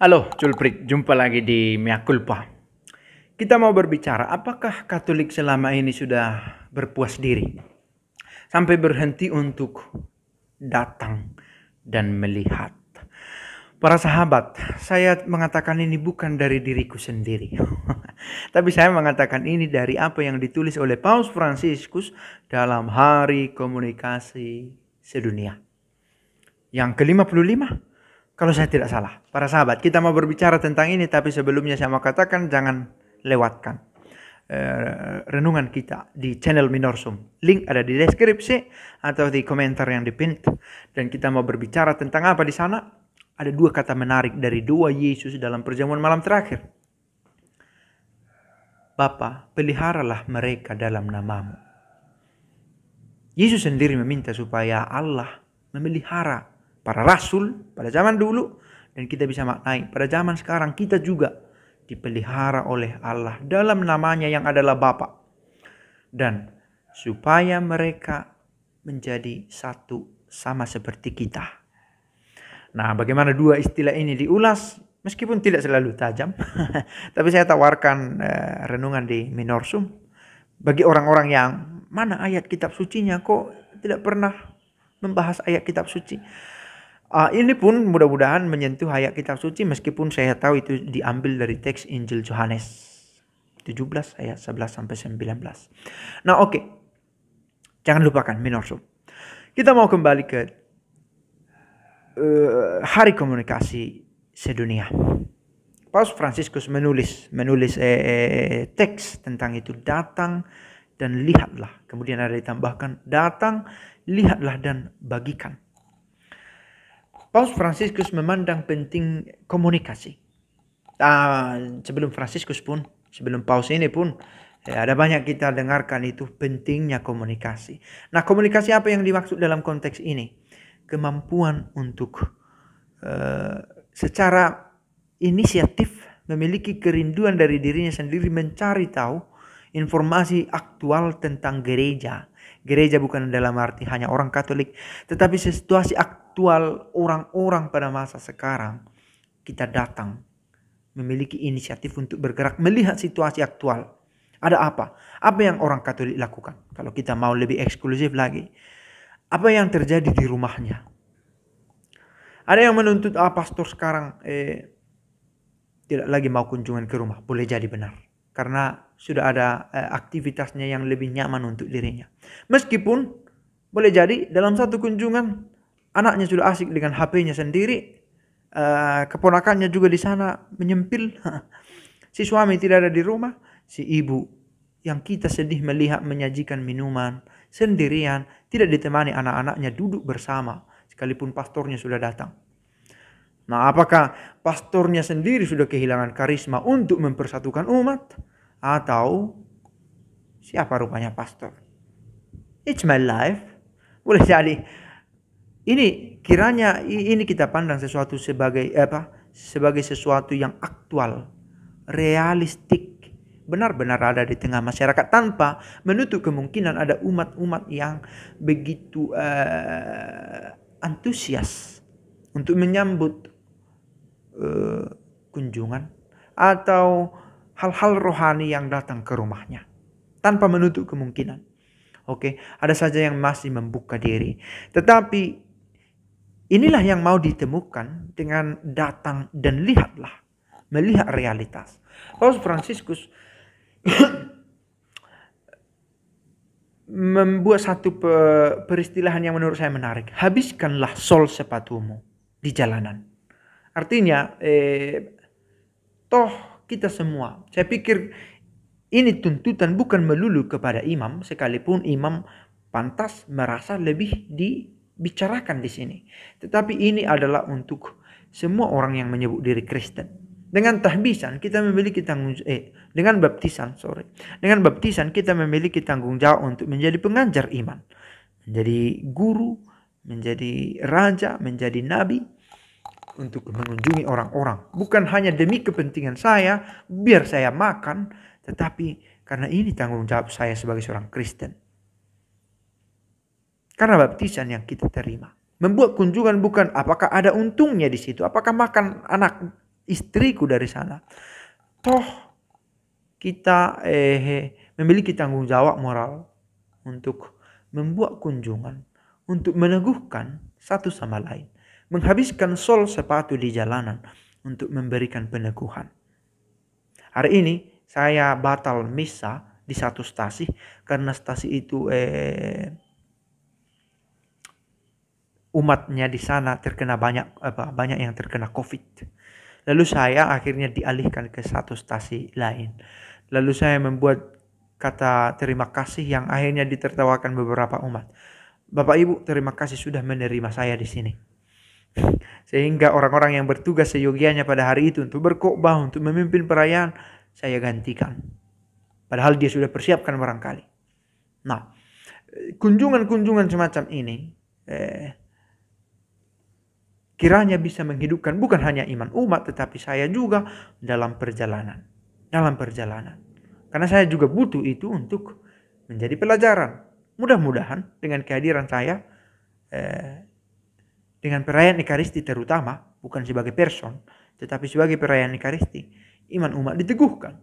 Halo, Culprit. Jumpa lagi di Miakulpa. Kita mau berbicara, apakah Katolik selama ini sudah berpuas diri? Sampai berhenti untuk datang dan melihat. Para sahabat, saya mengatakan ini bukan dari diriku sendiri. Tapi saya mengatakan ini dari apa yang ditulis oleh Paus Fransiskus dalam Hari Komunikasi Sedunia. Yang ke-55, kalau saya tidak salah, para sahabat, kita mau berbicara tentang ini, tapi sebelumnya saya mau katakan jangan lewatkan eh, renungan kita di channel Minorsum. Link ada di deskripsi atau di komentar yang dipin. Dan kita mau berbicara tentang apa di sana? Ada dua kata menarik dari dua Yesus dalam perjamuan malam terakhir. Bapa, peliharalah mereka dalam namamu. Yesus sendiri meminta supaya Allah memelihara para rasul pada zaman dulu dan kita bisa maknai pada zaman sekarang kita juga dipelihara oleh Allah dalam namanya yang adalah Bapa dan supaya mereka menjadi satu sama seperti kita. Nah, bagaimana dua istilah ini diulas meskipun tidak selalu tajam, tapi saya tawarkan eh, renungan di Minorsum bagi orang-orang yang mana ayat kitab sucinya kok tidak pernah membahas ayat kitab suci. Uh, ini pun mudah-mudahan menyentuh hayat kitab suci meskipun saya tahu itu diambil dari teks Injil Yohanes 17 ayat 11 sampai 19. Nah, oke. Okay. Jangan lupakan minor sub. Kita mau kembali ke uh, hari komunikasi sedunia. Paus Fransiskus menulis menulis eh, eh, teks tentang itu datang dan lihatlah. Kemudian ada ditambahkan datang, lihatlah dan bagikan. Paus Franciscus memandang penting komunikasi. Ah, sebelum Franciscus pun, sebelum Paus ini pun, ya, ada banyak kita dengarkan itu pentingnya komunikasi. Nah, komunikasi apa yang dimaksud dalam konteks ini? Kemampuan untuk uh, secara inisiatif memiliki kerinduan dari dirinya sendiri mencari tahu informasi aktual tentang gereja gereja bukan dalam arti hanya orang Katolik, tetapi situasi aktual orang-orang pada masa sekarang kita datang memiliki inisiatif untuk bergerak melihat situasi aktual. Ada apa? Apa yang orang Katolik lakukan? Kalau kita mau lebih eksklusif lagi, apa yang terjadi di rumahnya? Ada yang menuntut ah pastor sekarang eh, tidak lagi mau kunjungan ke rumah. Boleh jadi benar. Karena sudah ada eh, aktivitasnya yang lebih nyaman untuk dirinya. Meskipun boleh jadi dalam satu kunjungan anaknya sudah asik dengan HP-nya sendiri, eh, keponakannya juga di sana menyempil. Si suami tidak ada di rumah, si ibu yang kita sedih melihat menyajikan minuman sendirian, tidak ditemani anak-anaknya duduk bersama sekalipun pastornya sudah datang. Nah, apakah pastornya sendiri sudah kehilangan karisma untuk mempersatukan umat? atau siapa rupanya pastor. It's my life. Boleh jadi ini kiranya ini kita pandang sesuatu sebagai eh, apa? Sebagai sesuatu yang aktual, realistik, benar-benar ada di tengah masyarakat tanpa menutup kemungkinan ada umat-umat yang begitu uh, antusias untuk menyambut uh, kunjungan atau hal-hal rohani yang datang ke rumahnya tanpa menutup kemungkinan. Oke, ada saja yang masih membuka diri, tetapi inilah yang mau ditemukan dengan datang dan lihatlah, melihat realitas. Paus Fransiskus membuat satu peristilahan yang menurut saya menarik. Habiskanlah sol sepatumu di jalanan. Artinya, eh, toh kita semua. Saya pikir ini tuntutan bukan melulu kepada imam, sekalipun imam pantas merasa lebih dibicarakan di sini. Tetapi ini adalah untuk semua orang yang menyebut diri Kristen. Dengan tahbisan kita memiliki tanggung eh dengan baptisan sorry. Dengan baptisan kita memiliki tanggung jawab untuk menjadi pengajar iman, menjadi guru, menjadi raja, menjadi nabi, untuk mengunjungi orang-orang. Bukan hanya demi kepentingan saya, biar saya makan, tetapi karena ini tanggung jawab saya sebagai seorang Kristen. Karena baptisan yang kita terima. Membuat kunjungan bukan apakah ada untungnya di situ, apakah makan anak istriku dari sana. Toh kita eh, memiliki tanggung jawab moral untuk membuat kunjungan, untuk meneguhkan satu sama lain menghabiskan sol sepatu di jalanan untuk memberikan peneguhan. Hari ini saya batal misa di satu stasi karena stasi itu eh, umatnya di sana terkena banyak apa banyak yang terkena covid lalu saya akhirnya dialihkan ke satu stasi lain lalu saya membuat kata terima kasih yang akhirnya ditertawakan beberapa umat Bapak Ibu terima kasih sudah menerima saya di sini sehingga orang-orang yang bertugas seyogianya pada hari itu untuk berkokbah untuk memimpin perayaan, saya gantikan. Padahal dia sudah persiapkan barangkali. Nah, kunjungan-kunjungan semacam ini eh, kiranya bisa menghidupkan bukan hanya iman umat tetapi saya juga dalam perjalanan. Dalam perjalanan. Karena saya juga butuh itu untuk menjadi pelajaran. Mudah-mudahan dengan kehadiran saya eh, dengan perayaan Ekaristi terutama, bukan sebagai person, tetapi sebagai perayaan Ekaristi, iman umat diteguhkan.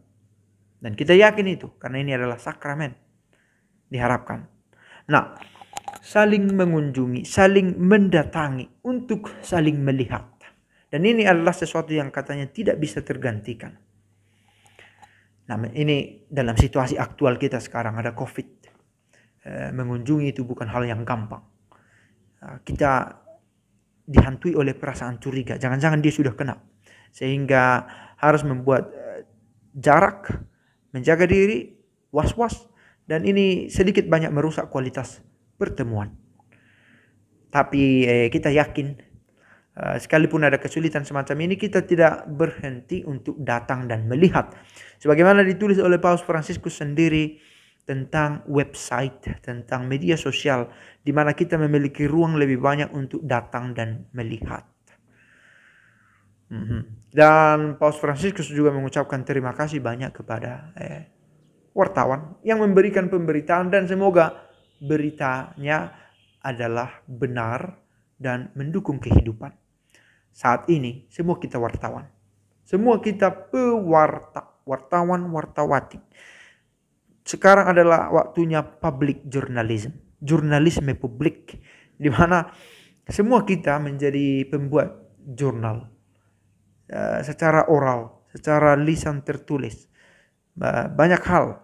Dan kita yakin itu, karena ini adalah sakramen. Diharapkan. Nah, saling mengunjungi, saling mendatangi untuk saling melihat. Dan ini adalah sesuatu yang katanya tidak bisa tergantikan. Nah, ini dalam situasi aktual kita sekarang ada COVID. Eh, mengunjungi itu bukan hal yang gampang. Eh, kita dihantui oleh perasaan curiga. Jangan-jangan dia sudah kena. Sehingga harus membuat eh, jarak, menjaga diri, was-was dan ini sedikit banyak merusak kualitas pertemuan. Tapi eh, kita yakin eh, sekalipun ada kesulitan semacam ini kita tidak berhenti untuk datang dan melihat. Sebagaimana ditulis oleh Paus Fransiskus sendiri tentang website, tentang media sosial, di mana kita memiliki ruang lebih banyak untuk datang dan melihat. Mhm. Dan Paus Franciscus juga mengucapkan terima kasih banyak kepada eh, wartawan yang memberikan pemberitaan dan semoga beritanya adalah benar dan mendukung kehidupan. Saat ini semua kita wartawan. Semua kita pewarta, wartawan, wartawati sekarang adalah waktunya public journalism, jurnalisme publik di mana semua kita menjadi pembuat jurnal eh, secara oral, secara lisan tertulis. Eh, banyak hal,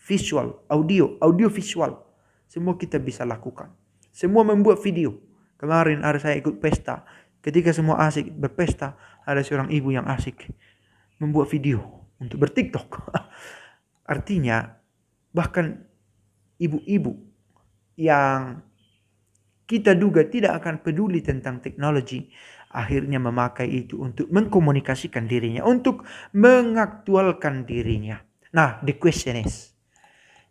visual, audio, audio visual. Semua kita bisa lakukan. Semua membuat video. Kemarin ada saya ikut pesta. Ketika semua asik berpesta, ada seorang ibu yang asik membuat video untuk bertiktok. Artinya bahkan ibu-ibu yang kita duga tidak akan peduli tentang teknologi akhirnya memakai itu untuk mengkomunikasikan dirinya, untuk mengaktualkan dirinya. Nah, the question is,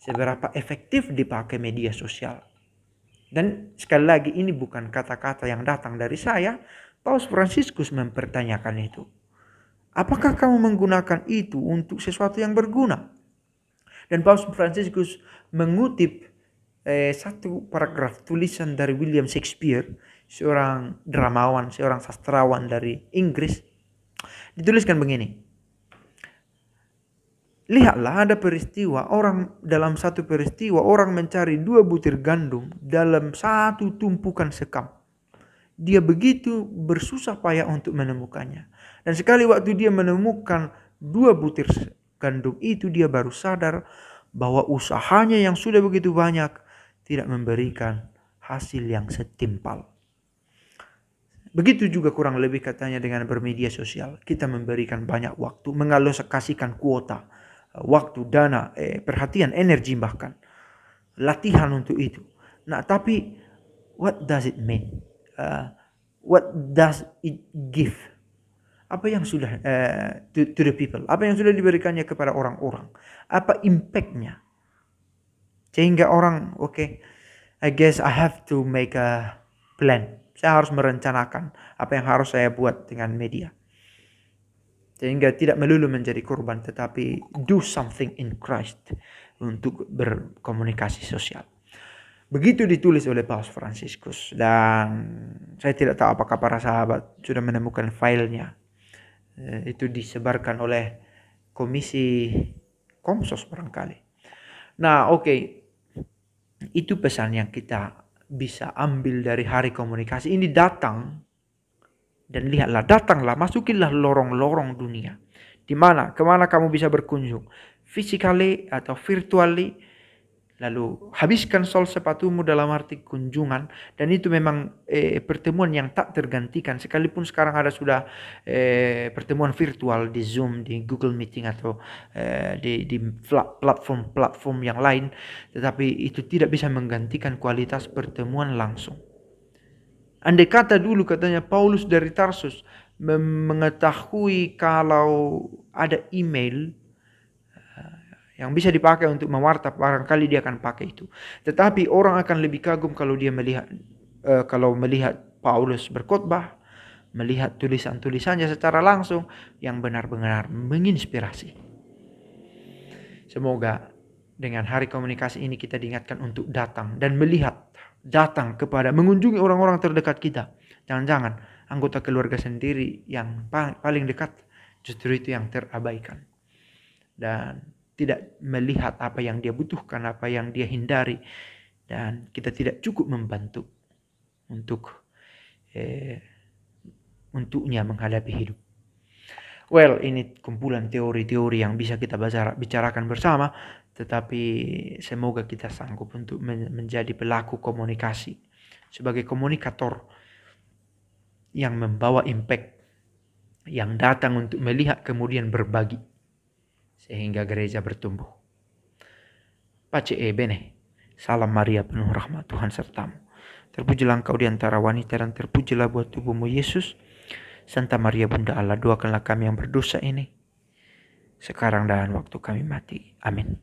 seberapa efektif dipakai media sosial? Dan sekali lagi ini bukan kata-kata yang datang dari saya, Paus Fransiskus mempertanyakan itu. Apakah kamu menggunakan itu untuk sesuatu yang berguna? Dan Paus Franciscus mengutip eh, satu paragraf tulisan dari William Shakespeare, seorang dramawan, seorang sastrawan dari Inggris, dituliskan begini. Lihatlah ada peristiwa orang dalam satu peristiwa orang mencari dua butir gandum dalam satu tumpukan sekam. Dia begitu bersusah payah untuk menemukannya. Dan sekali waktu dia menemukan dua butir gandum itu dia baru sadar bahwa usahanya yang sudah begitu banyak tidak memberikan hasil yang setimpal. Begitu juga kurang lebih katanya dengan bermedia sosial. Kita memberikan banyak waktu, mengalokasikan kuota, waktu, dana, eh, perhatian, energi bahkan. Latihan untuk itu. Nah tapi what does it mean? Uh, what does it give? apa yang sudah uh, to, to the people, apa yang sudah diberikannya kepada orang-orang, apa impactnya, sehingga orang oke, okay, I guess I have to make a plan, saya harus merencanakan apa yang harus saya buat dengan media, sehingga tidak melulu menjadi korban, tetapi do something in Christ untuk berkomunikasi sosial. Begitu ditulis oleh Paus Franciscus dan saya tidak tahu apakah para sahabat sudah menemukan filenya Eh, itu disebarkan oleh komisi Komsos barangkali. Nah, oke. Okay. Itu pesan yang kita bisa ambil dari hari komunikasi ini datang dan lihatlah datanglah masukilah lorong-lorong dunia. Di mana? Kemana kamu bisa berkunjung? Physically atau virtually Lalu habiskan sol sepatumu dalam arti kunjungan dan itu memang eh, pertemuan yang tak tergantikan sekalipun sekarang ada sudah eh, pertemuan virtual di Zoom, di Google Meeting atau eh, di di platform-platform yang lain tetapi itu tidak bisa menggantikan kualitas pertemuan langsung. Andai kata dulu katanya Paulus dari Tarsus mengetahui kalau ada email yang bisa dipakai untuk mewarta barangkali dia akan pakai itu. Tetapi orang akan lebih kagum kalau dia melihat uh, kalau melihat Paulus berkhotbah, melihat tulisan-tulisannya secara langsung yang benar-benar menginspirasi. Semoga dengan hari komunikasi ini kita diingatkan untuk datang dan melihat, datang kepada mengunjungi orang-orang terdekat kita. Jangan-jangan anggota keluarga sendiri yang paling dekat justru itu yang terabaikan. Dan tidak melihat apa yang dia butuhkan, apa yang dia hindari, dan kita tidak cukup membantu untuk eh, untuknya menghadapi hidup. Well, ini kumpulan teori-teori yang bisa kita bicarakan bersama, tetapi semoga kita sanggup untuk menjadi pelaku komunikasi sebagai komunikator yang membawa impact, yang datang untuk melihat kemudian berbagi sehingga gereja bertumbuh. Pace e bene, salam Maria penuh rahmat Tuhan sertamu. Terpujilah engkau di antara wanita dan terpujilah buat tubuhmu Yesus. Santa Maria Bunda Allah, doakanlah kami yang berdosa ini. Sekarang dan waktu kami mati. Amin.